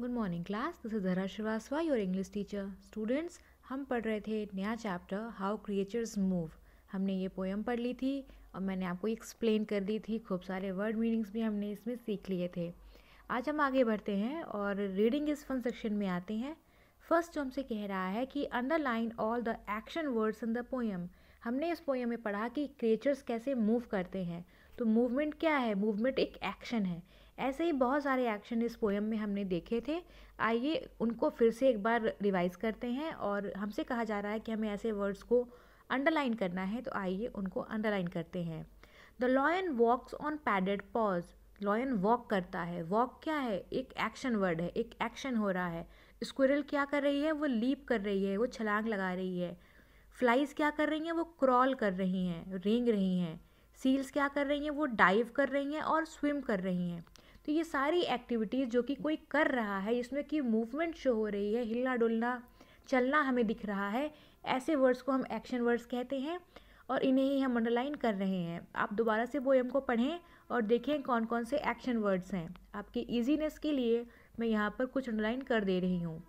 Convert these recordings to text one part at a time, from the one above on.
Good morning class this is Dhara Srivastava your English teacher students हम पढ़ रहे थे नया चैप्टर हाउ क्रिएचर्स मूव हमने ये पोएम पढ़ ली थी और मैंने आपको एक्सप्लेन कर दी थी खूब सारे वर्ड मीनिंग्स भी हमने इसमें सीख लिए थे आज हम आगे बढ़ते हैं और रीडिंग इस फन सेक्शन में आते हैं फर्स्ट जो हमसे कह रहा है कि underline all the action words in the poem हमने इस पोएम में पढ़ा कि क्रिएचर्स कैसे मूव करते हैं तो मूवमेंट क्या है मूवमेंट एक एक्शन है ऐसे ही बहुत सारे एक्शन इस पोएम में हमने देखे थे आइए उनको फिर से एक बार रिवाइज़ करते हैं और हमसे कहा जा रहा है कि हमें ऐसे वर्ड्स को अंडरलाइन करना है तो आइए उनको अंडरलाइन करते हैं the lion walks on padded paws lion walk करता है वॉक क्या है एक एक्शन वर्ड है एक एक्शन हो रहा है स्क्विरल क्या कर रही है वो लीप कर रही है वो छलांग लगा रही है फ्लाइज क्या कर रही हैं वो क्रॉल कर रही हैं रेंग रही हैं सील्स क्या कर रही हैं वो डाइव कर रही हैं और स्विम कर रही हैं तो ये सारी एक्टिविटीज़ जो कि कोई कर रहा है इसमें कि मूवमेंट शो हो रही है हिलना डुलना चलना हमें दिख रहा है ऐसे वर्ड्स को हम एक्शन वर्ड्स कहते हैं और इन्हें ही हम अंडरलाइन कर रहे हैं आप दोबारा से पोएम को पढ़ें और देखें कौन कौन से एक्शन वर्ड्स हैं आपकी इजीनेस के लिए मैं यहाँ पर कुछ अंडरलाइन कर दे रही हूँ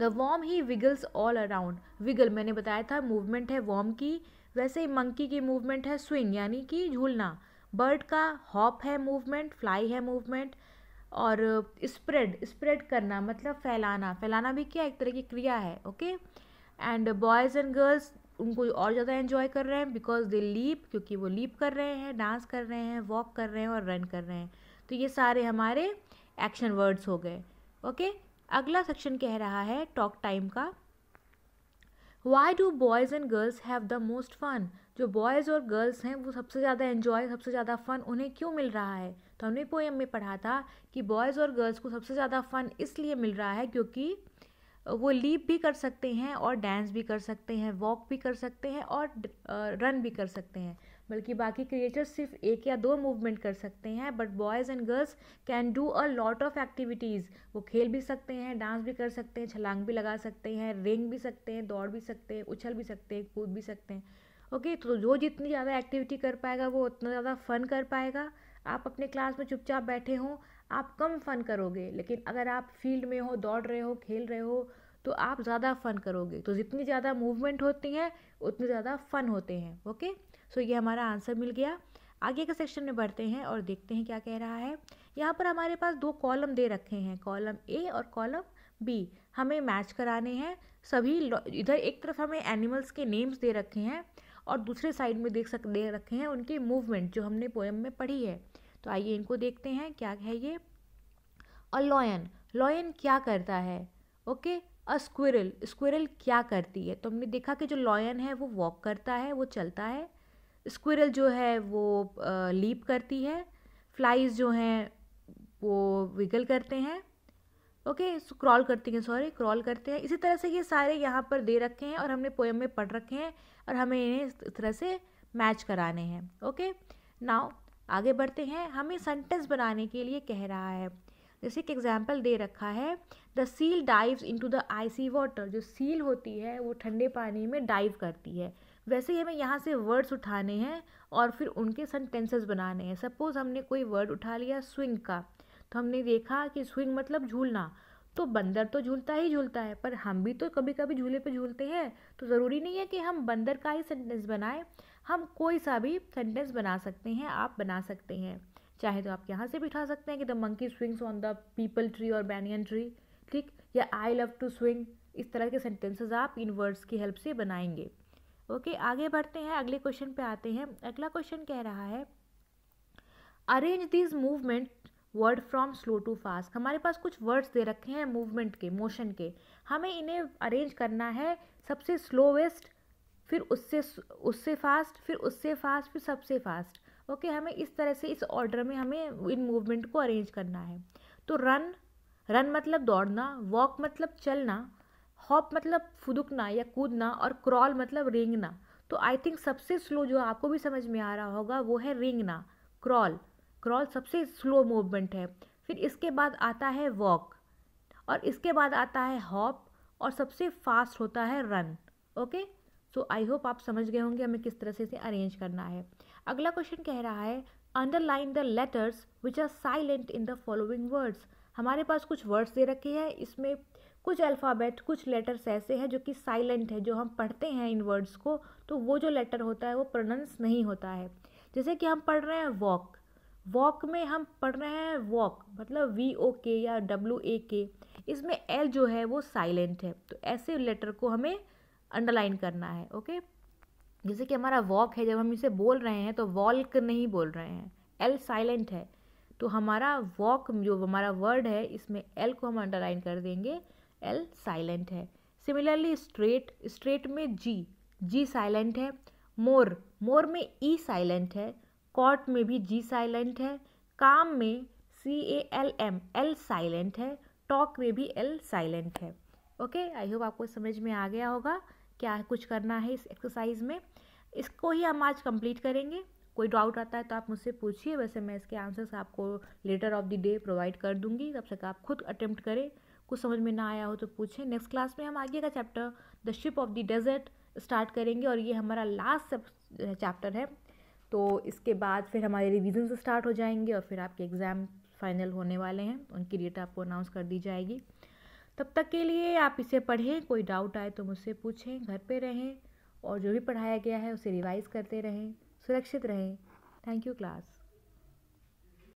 the worm he wiggles all around wiggle मैंने बताया था मूवमेंट है वॉम की वैसे मंकी की मूवमेंट है स्विंग यानी कि झूलना बर्ड का हॉप है मूवमेंट फ्लाई है मूवमेंट और स्प्रेड स्प्रेड करना मतलब फैलाना फैलाना भी क्या एक तरह की क्रिया है okay and boys and girls उनको और ज़्यादा एंजॉय कर रहे हैं बिकॉज दे लीप क्योंकि वो लीप कर रहे हैं डांस कर रहे हैं वॉक कर रहे हैं और रन कर रहे हैं तो ये सारे हमारे एक्शन वर्ड्स हो गए ओके अगला सेक्शन कह रहा है टॉक टाइम का why do boys and girls have the most fun जो बॉयज़ और गर्ल्स हैं वो सबसे ज़्यादा इन्जॉय सबसे ज़्यादा फ़न उन्हें क्यों मिल रहा है तो हमने पोएम में पढ़ा था कि बॉयज़ और गर्ल्स को सबसे ज़्यादा फ़न इसलिए मिल रहा है क्योंकि वो लीप भी कर सकते हैं और डांस भी कर सकते हैं वॉक भी कर सकते हैं और रन भी कर सकते हैं बल्कि बाकी क्रिएटर्स सिर्फ एक या दो मूवमेंट कर सकते हैं but boys and girls can do a lot of activities वो खेल भी सकते हैं डांस भी कर सकते हैं छलांग भी लगा सकते हैं रेंग भी सकते हैं दौड़ भी सकते हैं उछल भी सकते हैं कूद भी सकते हैं ओके okay, तो जो जितनी ज़्यादा एक्टिविटी कर पाएगा वो उतना ज़्यादा फ़न कर पाएगा आप अपने क्लास में चुपचाप बैठे हों आप कम फ़न करोगे लेकिन अगर आप फील्ड में हो दौड़ रहे हो खेल रहे हो तो आप ज़्यादा फ़न करोगे तो जितनी ज़्यादा मूवमेंट होती है उतने ज़्यादा फ़न होते हैं ओके सो ये हमारा आंसर मिल गया आगे के सेक्शन में बढ़ते हैं और देखते हैं क्या कह रहा है यहाँ पर हमारे पास दो कॉलम दे रखे हैं कॉलम ए और कॉलम बी हमें मैच कराने हैं सभी इधर एक तरफ हमें एनिमल्स के नेम्स दे रखे हैं और दूसरे साइड में देख सक दे रखे हैं उनके मूवमेंट जो हमने पोएम में पढ़ी है तो आइए इनको देखते हैं क्या है ये और लॉयन लॉयन क्या करता है ओके अ स्क्विरल स्क्विरल क्या करती है तो हमने देखा कि जो लॉयन है वो वॉक करता है वो चलता है स्क्विरल जो है वो लीप करती है फ्लाइज जो हैं वो विगल करते हैं ओके okay, क्रॉल so करते हैं सॉरी क्रॉल करते हैं इसी तरह से ये सारे यहाँ पर दे रखे हैं और हमने पोएम में पढ़ रखे हैं और हमें इन्हें इस तरह से मैच कराने हैं ओके okay? नाउ आगे बढ़ते हैं हमें सेंटेंस बनाने के लिए कह रहा है जैसे एक एग्जाम्पल दे रखा है the seal dives into the icy water जो सील होती है वो ठंडे पानी में डाइव करती है वैसे ही हमें यहाँ से वर्ड्स उठाने हैं और फिर उनके सेंटेंसेस बनाने हैं सपोज़ हमने कोई वर्ड उठा लिया स्विंग का तो हमने देखा कि स्विंग मतलब झूलना तो बंदर तो झूलता ही झूलता है पर हम भी तो कभी कभी झूले पे झूलते हैं तो ज़रूरी नहीं है कि हम बंदर का ही सेंटेंस बनाएं हम कोई सा भी सेंटेंस बना सकते हैं आप बना सकते हैं चाहे तो आप यहाँ से बिठा सकते हैं कि the monkey swings on the peepal tree और बैनियन ट्री ठीक या आई लव टू स्विंग इस तरह के सेंटेंसेज आप इन वर्ड्स की हेल्प से बनाएंगे ओके okay, आगे बढ़ते हैं अगले क्वेश्चन पे आते हैं अगला क्वेश्चन कह रहा है arrange this movement word from slow to fast हमारे पास कुछ वर्ड्स दे रखे हैं मूवमेंट के मोशन के हमें इन्हें अरेंज करना है सबसे स्लोवेस्ट फिर उससे उससे फास्ट फिर उससे फास्ट फिर सबसे फास्ट ओके okay, हमें इस तरह से इस ऑर्डर में हमें इन मूवमेंट को अरेंज करना है तो रन रन मतलब दौड़ना वॉक मतलब चलना हॉप मतलब फुदकना या कूदना और क्रॉल मतलब रेंगना तो आई थिंक सबसे स्लो जो आपको भी समझ में आ रहा होगा वो है रेंगना क्रॉल क्रॉल सबसे स्लो मूवमेंट है फिर इसके बाद आता है वॉक और इसके बाद आता है हॉप और सबसे फास्ट होता है run okay so I hope आप समझ गए होंगे हमें किस तरह से इसे अरेंज करना है अगला क्वेश्चन कह रहा है underline the letters which are silent in the following words हमारे पास कुछ वर्ड्स दे रखे हैं इसमें कुछ अल्फ़ाबेट कुछ लेटर्स ऐसे हैं जो कि साइलेंट है जो हम पढ़ते हैं इन वर्ड्स को तो वो जो लेटर होता है वो प्रोनंस नहीं होता है जैसे कि हम पढ़ रहे हैं वॉक वॉक में हम पढ़ रहे हैं वॉक मतलब वी ओ के या डब्ल्यू ए के इसमें एल जो है वो साइलेंट है तो ऐसे लेटर को हमें अंडरलाइन करना है ओके जैसे कि हमारा वॉक है जब हम इसे बोल रहे हैं तो वॉल्क नहीं बोल रहे हैं एल साइलेंट है तो हमारा वॉक जो हमारा वर्ड है इसमें एल को हम अंडरलाइन कर देंगे एल साइलेंट है सिमिलरली स्ट्रेट स्ट्रेट में जी जी साइलेंट है मोर मोर में ई साइलेंट है कॉट में भी जी साइलेंट है काम में C A L M L silent है टॉक में भी एल साइलेंट है ओके आई होप आपको समझ में आ गया होगा क्या कुछ करना है इस एक्सरसाइज में इसको ही हम आज कंप्लीट करेंगे कोई डाउट आता है तो आप मुझसे पूछिए वैसे मैं इसके आंसर्स आपको later of the day provide कर दूंगी तब तक आप खुद अटेम्प्ट करें कुछ समझ में ना आया हो तो पूछें नेक्स्ट क्लास में हम आगे का chapter the ship of the desert start करेंगे और ये हमारा लास्ट चैप्टर है तो इसके बाद फिर हमारे रिविजन स्टार्ट हो जाएंगे और फिर आपके एग्ज़ाम फाइनल होने वाले हैं उनकी डेट आपको अनाउंस कर दी जाएगी तब तक के लिए आप इसे पढ़ें कोई डाउट आए तो मुझसे पूछें घर पे रहें और जो भी पढ़ाया गया है उसे रिवाइज़ करते रहें सुरक्षित रहें थैंक यू क्लास